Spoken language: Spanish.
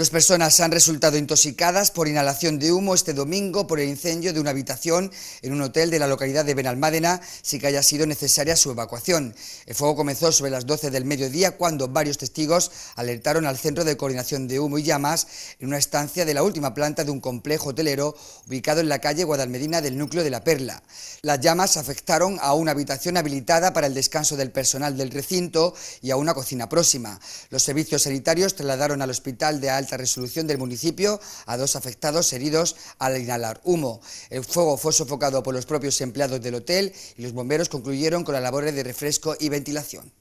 Dos personas han resultado intoxicadas por inhalación de humo este domingo por el incendio de una habitación en un hotel de la localidad de Benalmádena, sin que haya sido necesaria su evacuación. El fuego comenzó sobre las 12 del mediodía cuando varios testigos alertaron al Centro de Coordinación de Humo y Llamas en una estancia de la última planta de un complejo hotelero ubicado en la calle Guadalmedina del núcleo de La Perla. Las llamas afectaron a una habitación habilitada para el descanso del personal del recinto y a una cocina próxima. Los servicios sanitarios trasladaron al hospital de Alta resolución del municipio a dos afectados heridos al inhalar humo. El fuego fue sofocado por los propios empleados del hotel y los bomberos concluyeron con las labores de refresco y ventilación.